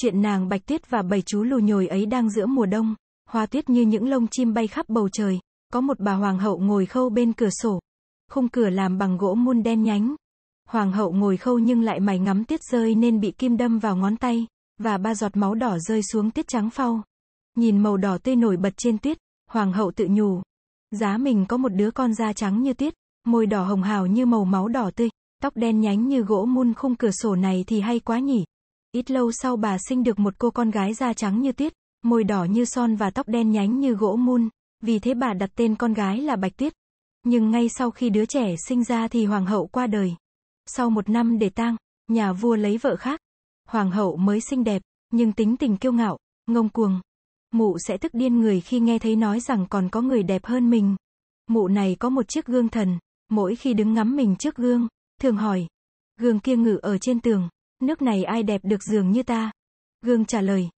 Chuyện nàng bạch tuyết và bảy chú lù nhồi ấy đang giữa mùa đông, hoa tuyết như những lông chim bay khắp bầu trời, có một bà hoàng hậu ngồi khâu bên cửa sổ. Khung cửa làm bằng gỗ mun đen nhánh. Hoàng hậu ngồi khâu nhưng lại mày ngắm tiết rơi nên bị kim đâm vào ngón tay, và ba giọt máu đỏ rơi xuống tiết trắng phau. Nhìn màu đỏ tươi nổi bật trên tuyết, hoàng hậu tự nhủ. Giá mình có một đứa con da trắng như tuyết, môi đỏ hồng hào như màu máu đỏ tươi, tóc đen nhánh như gỗ mun khung cửa sổ này thì hay quá nhỉ. Ít lâu sau bà sinh được một cô con gái da trắng như tuyết, môi đỏ như son và tóc đen nhánh như gỗ mun, vì thế bà đặt tên con gái là Bạch Tuyết. Nhưng ngay sau khi đứa trẻ sinh ra thì hoàng hậu qua đời. Sau một năm để tang, nhà vua lấy vợ khác. Hoàng hậu mới xinh đẹp, nhưng tính tình kiêu ngạo, ngông cuồng. Mụ sẽ tức điên người khi nghe thấy nói rằng còn có người đẹp hơn mình. Mụ này có một chiếc gương thần, mỗi khi đứng ngắm mình trước gương, thường hỏi. Gương kia ngự ở trên tường, nước này ai đẹp được giường như ta? Gương trả lời,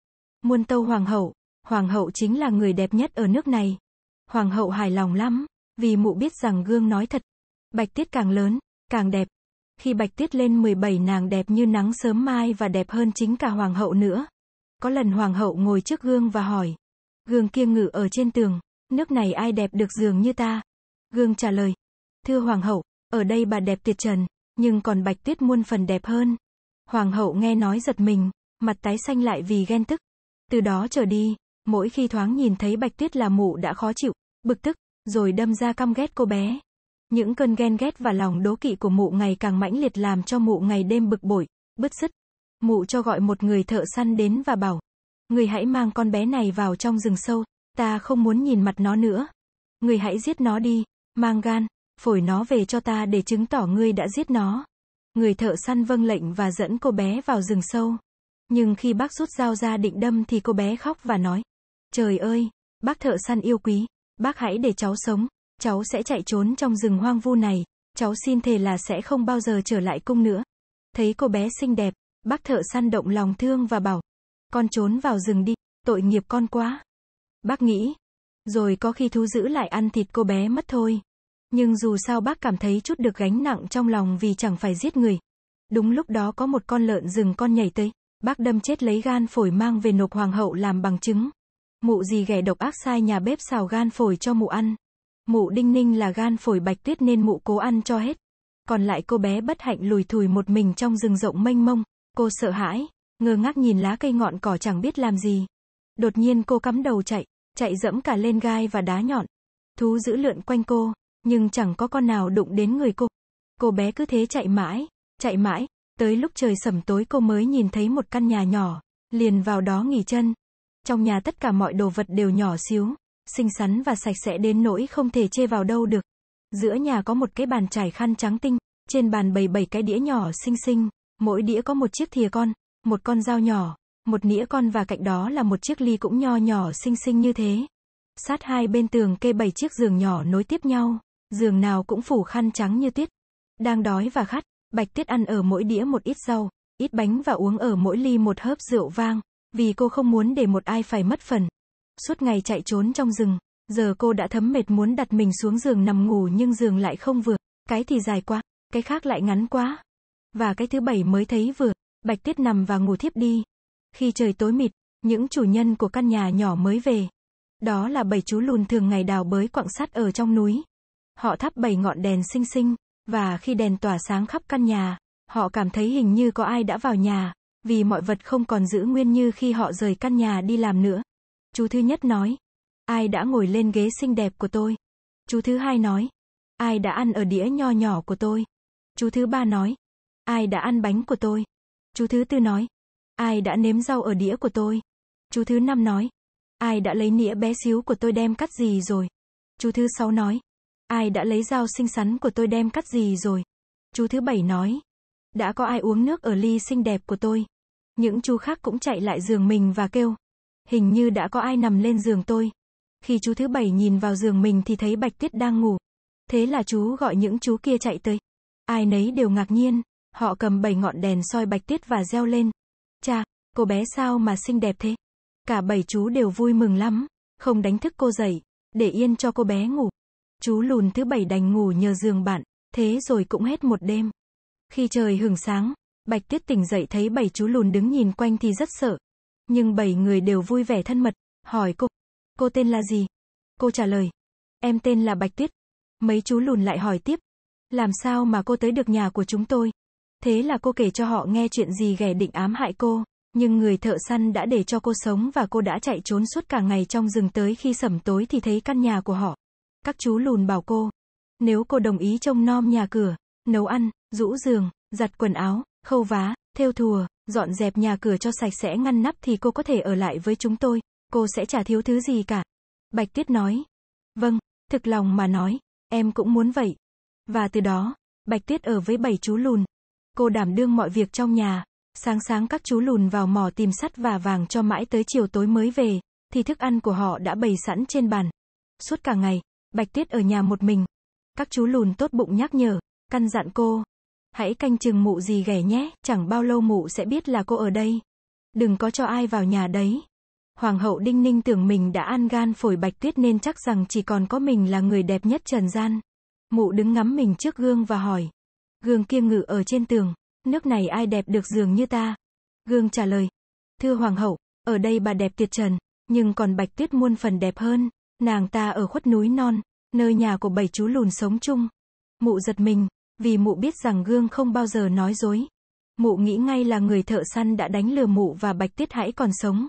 muôn tâu hoàng hậu, hoàng hậu chính là người đẹp nhất ở nước này. Hoàng hậu hài lòng lắm, vì mụ biết rằng gương nói thật. Bạch tiết càng lớn, càng đẹp. Khi bạch tiết lên 17 nàng đẹp như nắng sớm mai và đẹp hơn chính cả hoàng hậu nữa. Có lần hoàng hậu ngồi trước gương và hỏi. Gương kia ngự ở trên tường, nước này ai đẹp được giường như ta? Gương trả lời, thưa hoàng hậu, ở đây bà đẹp tuyệt trần, nhưng còn bạch tuyết muôn phần đẹp hơn. Hoàng hậu nghe nói giật mình, mặt tái xanh lại vì ghen tức. Từ đó trở đi, mỗi khi thoáng nhìn thấy Bạch Tuyết là mụ đã khó chịu, bực tức, rồi đâm ra căm ghét cô bé. Những cơn ghen ghét và lòng đố kỵ của mụ ngày càng mãnh liệt làm cho mụ ngày đêm bực bội, bứt rứt. Mụ cho gọi một người thợ săn đến và bảo, người hãy mang con bé này vào trong rừng sâu, ta không muốn nhìn mặt nó nữa. Người hãy giết nó đi, mang gan, phổi nó về cho ta để chứng tỏ ngươi đã giết nó. Người thợ săn vâng lệnh và dẫn cô bé vào rừng sâu. Nhưng khi bác rút dao ra định đâm thì cô bé khóc và nói. Trời ơi, bác thợ săn yêu quý, bác hãy để cháu sống, cháu sẽ chạy trốn trong rừng hoang vu này, cháu xin thề là sẽ không bao giờ trở lại cung nữa. Thấy cô bé xinh đẹp, bác thợ săn động lòng thương và bảo. Con trốn vào rừng đi, tội nghiệp con quá. Bác nghĩ. Rồi có khi thú giữ lại ăn thịt cô bé mất thôi. Nhưng dù sao bác cảm thấy chút được gánh nặng trong lòng vì chẳng phải giết người. Đúng lúc đó có một con lợn rừng con nhảy tới, bác đâm chết lấy gan phổi mang về nộp hoàng hậu làm bằng chứng. Mụ gì ghẻ độc ác sai nhà bếp xào gan phổi cho mụ ăn. Mụ đinh ninh là gan phổi bạch tuyết nên mụ cố ăn cho hết. Còn lại cô bé bất hạnh lùi thùi một mình trong rừng rộng mênh mông. Cô sợ hãi, ngơ ngác nhìn lá cây ngọn cỏ chẳng biết làm gì. Đột nhiên cô cắm đầu chạy, chạy dẫm cả lên gai và đá nhọn. Thú dữ lượn quanh cô, nhưng chẳng có con nào đụng đến người cô. Cô bé cứ thế chạy mãi, chạy mãi, tới lúc trời sẩm tối cô mới nhìn thấy một căn nhà nhỏ, liền vào đó nghỉ chân. Trong nhà tất cả mọi đồ vật đều nhỏ xíu, xinh xắn và sạch sẽ đến nỗi không thể chê vào đâu được. Giữa nhà có một cái bàn trải khăn trắng tinh, trên bàn bày bảy cái đĩa nhỏ xinh xinh, mỗi đĩa có một chiếc thìa con, một con dao nhỏ, một nĩa con và cạnh đó là một chiếc ly cũng nho nhỏ xinh xinh như thế. Sát hai bên tường kê bảy chiếc giường nhỏ nối tiếp nhau. Giường nào cũng phủ khăn trắng như tuyết. Đang đói và khát, Bạch Tuyết ăn ở mỗi đĩa một ít rau, ít bánh và uống ở mỗi ly một hớp rượu vang, vì cô không muốn để một ai phải mất phần. Suốt ngày chạy trốn trong rừng, giờ cô đã thấm mệt muốn đặt mình xuống giường nằm ngủ nhưng giường lại không vừa, cái thì dài quá, cái khác lại ngắn quá. Và cái thứ bảy mới thấy vừa, Bạch Tuyết nằm và ngủ thiếp đi. Khi trời tối mịt, những chủ nhân của căn nhà nhỏ mới về. Đó là bảy chú lùn thường ngày đào bới quặng sắt ở trong núi họ thắp bảy ngọn đèn xinh xinh, và khi đèn tỏa sáng khắp căn nhà, họ cảm thấy hình như có ai đã vào nhà, vì mọi vật không còn giữ nguyên như khi họ rời căn nhà đi làm nữa. Chú thứ nhất nói, ai đã ngồi lên ghế xinh đẹp của tôi? Chú thứ hai nói, ai đã ăn ở đĩa nho nhỏ của tôi? Chú thứ ba nói, ai đã ăn bánh của tôi? Chú thứ tư nói, ai đã nếm rau ở đĩa của tôi? Chú thứ năm nói, ai đã lấy nĩa bé xíu của tôi đem cắt gì rồi? Chú thứ sáu nói, Ai đã lấy dao xinh xắn của tôi đem cắt gì rồi? Chú thứ bảy nói. Đã có ai uống nước ở ly xinh đẹp của tôi? Những chú khác cũng chạy lại giường mình và kêu. Hình như đã có ai nằm lên giường tôi. Khi chú thứ bảy nhìn vào giường mình thì thấy Bạch Tuyết đang ngủ. Thế là chú gọi những chú kia chạy tới. Ai nấy đều ngạc nhiên. Họ cầm bảy ngọn đèn soi Bạch Tuyết và reo lên. Cha, cô bé sao mà xinh đẹp thế? Cả bảy chú đều vui mừng lắm. Không đánh thức cô dậy. Để yên cho cô bé ngủ. Chú lùn thứ bảy đành ngủ nhờ giường bạn, thế rồi cũng hết một đêm. Khi trời hừng sáng, Bạch Tuyết tỉnh dậy thấy bảy chú lùn đứng nhìn quanh thì rất sợ. Nhưng bảy người đều vui vẻ thân mật, hỏi cô, cô tên là gì? Cô trả lời, em tên là Bạch Tuyết. Mấy chú lùn lại hỏi tiếp, làm sao mà cô tới được nhà của chúng tôi? Thế là cô kể cho họ nghe chuyện gì ghẻ định ám hại cô, nhưng người thợ săn đã để cho cô sống và cô đã chạy trốn suốt cả ngày trong rừng tới khi sẩm tối thì thấy căn nhà của họ. Các chú lùn bảo cô, nếu cô đồng ý trông nom nhà cửa, nấu ăn, rũ giường, giặt quần áo, khâu vá, thêu thùa, dọn dẹp nhà cửa cho sạch sẽ ngăn nắp thì cô có thể ở lại với chúng tôi, cô sẽ chả thiếu thứ gì cả. Bạch Tuyết nói. Vâng, thực lòng mà nói, em cũng muốn vậy. Và từ đó, Bạch Tuyết ở với bảy chú lùn. Cô đảm đương mọi việc trong nhà. Sáng sáng các chú lùn vào mỏ tìm sắt và vàng cho mãi tới chiều tối mới về, thì thức ăn của họ đã bày sẵn trên bàn. Suốt cả ngày, Bạch Tuyết ở nhà một mình. Các chú lùn tốt bụng nhắc nhở, căn dặn cô. Hãy canh chừng mụ gì ghẻ nhé, chẳng bao lâu mụ sẽ biết là cô ở đây. Đừng có cho ai vào nhà đấy. Hoàng hậu Đinh Ninh tưởng mình đã an gan phổi Bạch Tuyết nên chắc rằng chỉ còn có mình là người đẹp nhất trần gian. Mụ đứng ngắm mình trước gương và hỏi. Gương kia ngự ở trên tường. Nước này ai đẹp được giường như ta? Gương trả lời. Thưa Hoàng hậu, ở đây bà đẹp tuyệt trần, nhưng còn Bạch Tuyết muôn phần đẹp hơn. Nàng ta ở khuất núi non, nơi nhà của bảy chú lùn sống chung. Mụ giật mình, vì mụ biết rằng gương không bao giờ nói dối. Mụ nghĩ ngay là người thợ săn đã đánh lừa mụ và bạch tuyết hãy còn sống.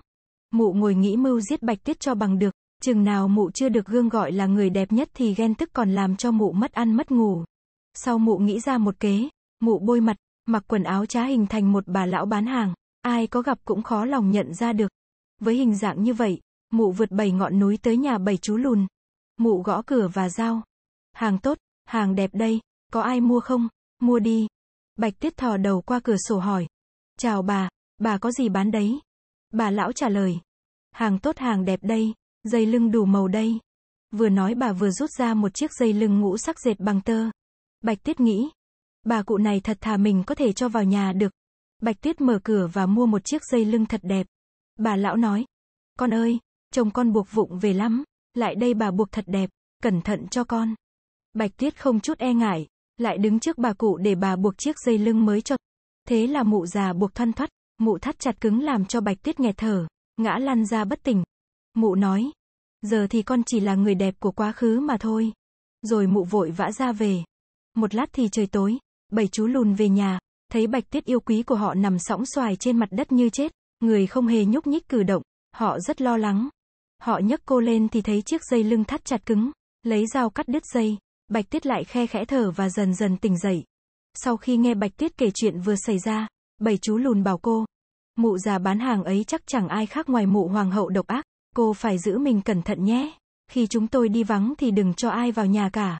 Mụ ngồi nghĩ mưu giết bạch tuyết cho bằng được, chừng nào mụ chưa được gương gọi là người đẹp nhất thì ghen tức còn làm cho mụ mất ăn mất ngủ. Sau mụ nghĩ ra một kế, mụ bôi mặt, mặc quần áo trá hình thành một bà lão bán hàng, ai có gặp cũng khó lòng nhận ra được. Với hình dạng như vậy, Mụ vượt bảy ngọn núi tới nhà bảy chú lùn. Mụ gõ cửa và giao. Hàng tốt, hàng đẹp đây, có ai mua không? Mua đi. Bạch tuyết thò đầu qua cửa sổ hỏi. Chào bà, bà có gì bán đấy? Bà lão trả lời. Hàng tốt hàng đẹp đây, dây lưng đủ màu đây. Vừa nói bà vừa rút ra một chiếc dây lưng ngũ sắc dệt bằng tơ. Bạch tuyết nghĩ. Bà cụ này thật thà mình có thể cho vào nhà được. Bạch tuyết mở cửa và mua một chiếc dây lưng thật đẹp. Bà lão nói. Con ơi, Chồng con buộc vụng về lắm. Lại đây bà buộc thật đẹp, cẩn thận cho con. Bạch Tuyết không chút e ngại, lại đứng trước bà cụ để bà buộc chiếc dây lưng mới cho. Thế là mụ già buộc thoăn thoắt, mụ thắt chặt cứng làm cho Bạch Tuyết nghẹt thở, ngã lăn ra bất tỉnh. Mụ nói, giờ thì con chỉ là người đẹp của quá khứ mà thôi. Rồi mụ vội vã ra về. Một lát thì trời tối, bảy chú lùn về nhà, thấy Bạch Tuyết yêu quý của họ nằm sõng xoài trên mặt đất như chết, người không hề nhúc nhích cử động, họ rất lo lắng. Họ nhấc cô lên thì thấy chiếc dây lưng thắt chặt cứng, lấy dao cắt đứt dây, Bạch Tuyết lại khe khẽ thở và dần dần tỉnh dậy. Sau khi nghe Bạch Tuyết kể chuyện vừa xảy ra, bảy chú lùn bảo cô, mụ già bán hàng ấy chắc chẳng ai khác ngoài mụ hoàng hậu độc ác, cô phải giữ mình cẩn thận nhé. Khi chúng tôi đi vắng thì đừng cho ai vào nhà cả.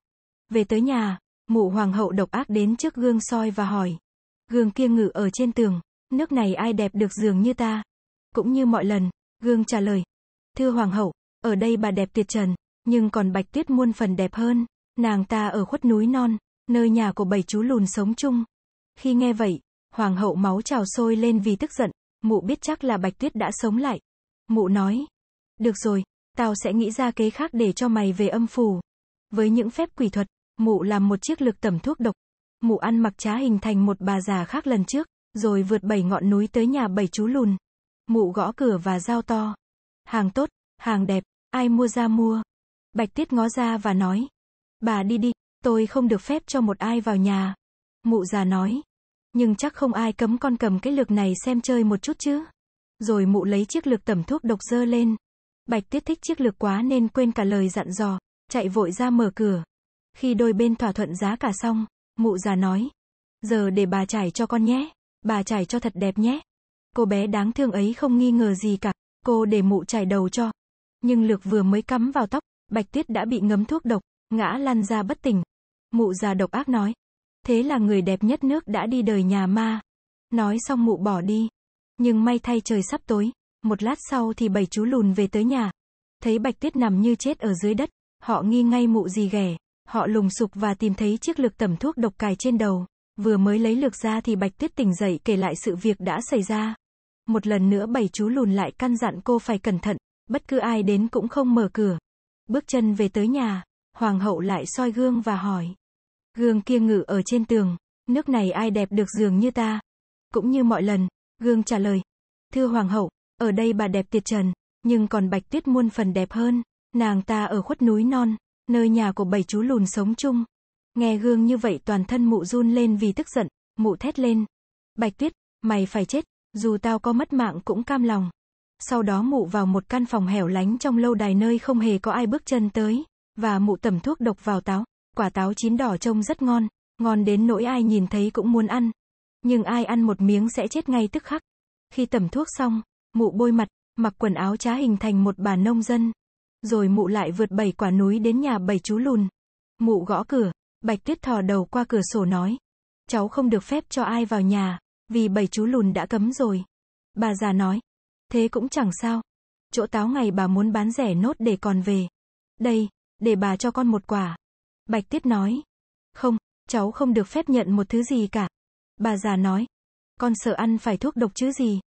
Về tới nhà, mụ hoàng hậu độc ác đến trước gương soi và hỏi. Gương kia ngự ở trên tường, nước này ai đẹp được giường như ta. Cũng như mọi lần, gương trả lời, Thưa Hoàng hậu, ở đây bà đẹp tuyệt trần, nhưng còn bạch tuyết muôn phần đẹp hơn. Nàng ta ở khuất núi non, nơi nhà của bảy chú lùn sống chung. Khi nghe vậy, Hoàng hậu máu trào sôi lên vì tức giận, mụ biết chắc là bạch tuyết đã sống lại. Mụ nói, được rồi, tao sẽ nghĩ ra kế khác để cho mày về âm phủ. Với những phép quỷ thuật, mụ làm một chiếc lược tẩm thuốc độc. Mụ ăn mặc trá hình thành một bà già khác lần trước, rồi vượt bảy ngọn núi tới nhà bảy chú lùn. Mụ gõ cửa và giao to, hàng tốt, hàng đẹp, ai mua ra mua. Bạch Tiết ngó ra và nói, bà đi đi, tôi không được phép cho một ai vào nhà. Mụ già nói, nhưng chắc không ai cấm con cầm cái lược này xem chơi một chút chứ. Rồi mụ lấy chiếc lược tẩm thuốc độc dơ lên. Bạch Tiết thích chiếc lược quá nên quên cả lời dặn dò, chạy vội ra mở cửa. Khi đôi bên thỏa thuận giá cả xong, mụ già nói, giờ để bà trải cho con nhé, bà trải cho thật đẹp nhé. Cô bé đáng thương ấy không nghi ngờ gì cả, Cô để mụ chải đầu cho. Nhưng lược vừa mới cắm vào tóc, Bạch Tuyết đã bị ngấm thuốc độc, ngã lăn ra bất tỉnh. Mụ già độc ác nói. Thế là người đẹp nhất nước đã đi đời nhà ma. Nói xong mụ bỏ đi. Nhưng may thay trời sắp tối, một lát sau thì bảy chú lùn về tới nhà. Thấy Bạch Tuyết nằm như chết ở dưới đất, họ nghi ngay mụ gì ghẻ. Họ lùng sục và tìm thấy chiếc lược tẩm thuốc độc cài trên đầu. Vừa mới lấy lược ra thì Bạch Tuyết tỉnh dậy kể lại sự việc đã xảy ra một lần nữa bảy chú lùn lại căn dặn cô phải cẩn thận, bất cứ ai đến cũng không mở cửa. Bước chân về tới nhà, hoàng hậu lại soi gương và hỏi. Gương kia ngự ở trên tường, nước này ai đẹp được giường như ta? Cũng như mọi lần, gương trả lời. Thưa hoàng hậu, ở đây bà đẹp tiệt trần, nhưng còn bạch tuyết muôn phần đẹp hơn, nàng ta ở khuất núi non, nơi nhà của bảy chú lùn sống chung. Nghe gương như vậy toàn thân mụ run lên vì tức giận, mụ thét lên. Bạch tuyết, mày phải chết, dù tao có mất mạng cũng cam lòng. Sau đó mụ vào một căn phòng hẻo lánh trong lâu đài nơi không hề có ai bước chân tới, và mụ tẩm thuốc độc vào táo. Quả táo chín đỏ trông rất ngon, ngon đến nỗi ai nhìn thấy cũng muốn ăn. Nhưng ai ăn một miếng sẽ chết ngay tức khắc. Khi tẩm thuốc xong, mụ bôi mặt, mặc quần áo trá hình thành một bà nông dân. Rồi mụ lại vượt bảy quả núi đến nhà bảy chú lùn. Mụ gõ cửa, Bạch Tuyết thò đầu qua cửa sổ nói. Cháu không được phép cho ai vào nhà, vì bảy chú lùn đã cấm rồi. Bà già nói. Thế cũng chẳng sao. Chỗ táo ngày bà muốn bán rẻ nốt để còn về. Đây, để bà cho con một quả. Bạch Tiết nói. Không, cháu không được phép nhận một thứ gì cả. Bà già nói. Con sợ ăn phải thuốc độc chứ gì.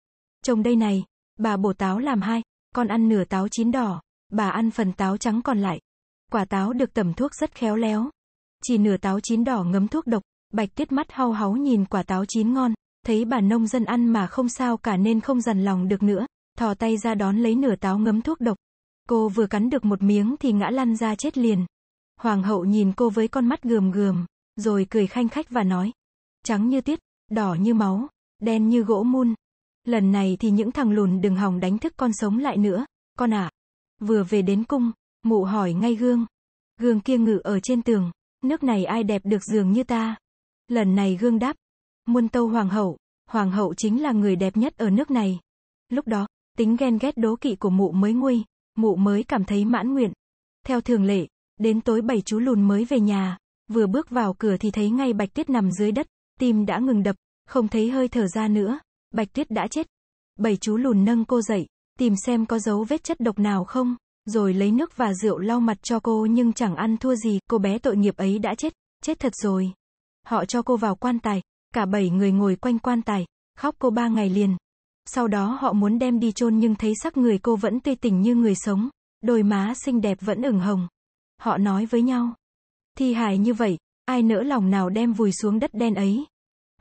Trông đây này, bà bổ táo làm hai, con ăn nửa táo chín đỏ, bà ăn phần táo trắng còn lại. Quả táo được tẩm thuốc rất khéo léo. Chỉ nửa táo chín đỏ ngấm thuốc độc, bạch tiết mắt hau háu nhìn quả táo chín ngon thấy bà nông dân ăn mà không sao cả nên không dằn lòng được nữa, thò tay ra đón lấy nửa táo ngấm thuốc độc. Cô vừa cắn được một miếng thì ngã lăn ra chết liền. Hoàng hậu nhìn cô với con mắt gườm gườm, rồi cười khanh khách và nói. Trắng như tiết, đỏ như máu, đen như gỗ mun. Lần này thì những thằng lùn đừng hòng đánh thức con sống lại nữa, con ạ. À. Vừa về đến cung, mụ hỏi ngay gương. Gương kia ngự ở trên tường, nước này ai đẹp được giường như ta. Lần này gương đáp, Muôn Tâu Hoàng hậu, Hoàng hậu chính là người đẹp nhất ở nước này. Lúc đó, tính ghen ghét đố kỵ của mụ mới nguôi, mụ mới cảm thấy mãn nguyện. Theo thường lệ, đến tối bảy chú lùn mới về nhà, vừa bước vào cửa thì thấy ngay Bạch Tuyết nằm dưới đất, tim đã ngừng đập, không thấy hơi thở ra nữa, Bạch Tuyết đã chết. Bảy chú lùn nâng cô dậy, tìm xem có dấu vết chất độc nào không, rồi lấy nước và rượu lau mặt cho cô nhưng chẳng ăn thua gì, cô bé tội nghiệp ấy đã chết, chết thật rồi. Họ cho cô vào quan tài, Cả bảy người ngồi quanh quan tài, khóc cô ba ngày liền. Sau đó họ muốn đem đi chôn nhưng thấy sắc người cô vẫn tươi tỉnh như người sống, đôi má xinh đẹp vẫn ửng hồng. Họ nói với nhau. Thi hài như vậy, ai nỡ lòng nào đem vùi xuống đất đen ấy.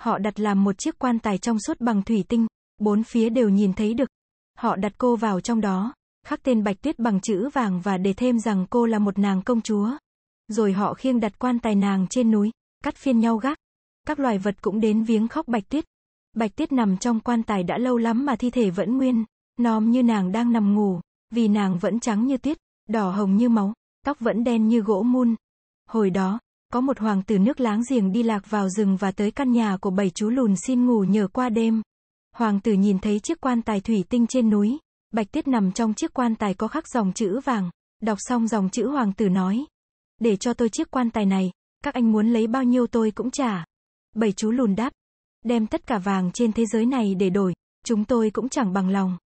Họ đặt làm một chiếc quan tài trong suốt bằng thủy tinh, bốn phía đều nhìn thấy được. Họ đặt cô vào trong đó, khắc tên Bạch Tuyết bằng chữ vàng và để thêm rằng cô là một nàng công chúa. Rồi họ khiêng đặt quan tài nàng trên núi, cắt phiên nhau gác. Các loài vật cũng đến viếng khóc bạch tuyết. Bạch tuyết nằm trong quan tài đã lâu lắm mà thi thể vẫn nguyên, nòm như nàng đang nằm ngủ, vì nàng vẫn trắng như tuyết, đỏ hồng như máu, tóc vẫn đen như gỗ mun. Hồi đó, có một hoàng tử nước láng giềng đi lạc vào rừng và tới căn nhà của bảy chú lùn xin ngủ nhờ qua đêm. Hoàng tử nhìn thấy chiếc quan tài thủy tinh trên núi, bạch tuyết nằm trong chiếc quan tài có khắc dòng chữ vàng, đọc xong dòng chữ hoàng tử nói. Để cho tôi chiếc quan tài này, các anh muốn lấy bao nhiêu tôi cũng trả. Bảy chú lùn đáp. Đem tất cả vàng trên thế giới này để đổi, chúng tôi cũng chẳng bằng lòng.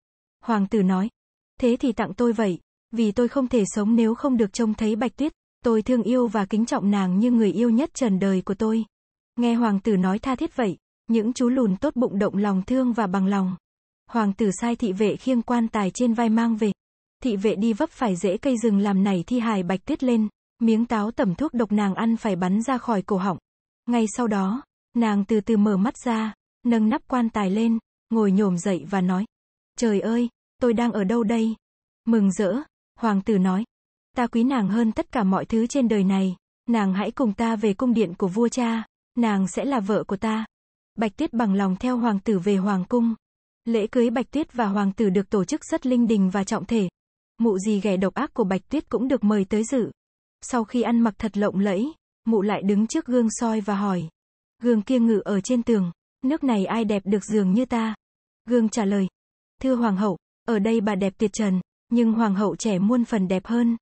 Hoàng tử nói. Thế thì tặng tôi vậy, vì tôi không thể sống nếu không được trông thấy bạch tuyết. Tôi thương yêu và kính trọng nàng như người yêu nhất trần đời của tôi. Nghe hoàng tử nói tha thiết vậy, những chú lùn tốt bụng động lòng thương và bằng lòng. Hoàng tử sai thị vệ khiêng quan tài trên vai mang về. Thị vệ đi vấp phải rễ cây rừng làm nảy thi hài bạch tuyết lên, miếng táo tẩm thuốc độc nàng ăn phải bắn ra khỏi cổ họng. Ngay sau đó, Nàng từ từ mở mắt ra, nâng nắp quan tài lên, ngồi nhổm dậy và nói. Trời ơi, tôi đang ở đâu đây? Mừng rỡ, hoàng tử nói. Ta quý nàng hơn tất cả mọi thứ trên đời này. Nàng hãy cùng ta về cung điện của vua cha. Nàng sẽ là vợ của ta. Bạch tuyết bằng lòng theo hoàng tử về hoàng cung. Lễ cưới bạch tuyết và hoàng tử được tổ chức rất linh đình và trọng thể. Mụ gì ghẻ độc ác của bạch tuyết cũng được mời tới dự. Sau khi ăn mặc thật lộng lẫy, mụ lại đứng trước gương soi và hỏi. Gương kia ngự ở trên tường, nước này ai đẹp được giường như ta. Gương trả lời, thưa hoàng hậu, ở đây bà đẹp tuyệt trần, nhưng hoàng hậu trẻ muôn phần đẹp hơn.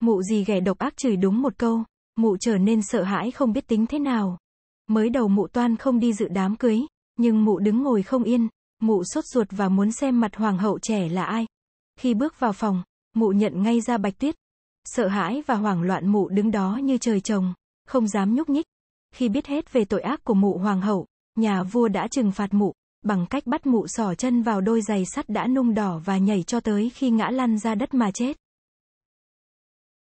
Mụ gì ghẻ độc ác chửi đúng một câu, mụ trở nên sợ hãi không biết tính thế nào. Mới đầu mụ toan không đi dự đám cưới, nhưng mụ đứng ngồi không yên, mụ sốt ruột và muốn xem mặt hoàng hậu trẻ là ai. Khi bước vào phòng, mụ nhận ngay ra bạch tuyết. Sợ hãi và hoảng loạn mụ đứng đó như trời trồng, không dám nhúc nhích, khi biết hết về tội ác của mụ hoàng hậu, nhà vua đã trừng phạt mụ, bằng cách bắt mụ sỏ chân vào đôi giày sắt đã nung đỏ và nhảy cho tới khi ngã lăn ra đất mà chết.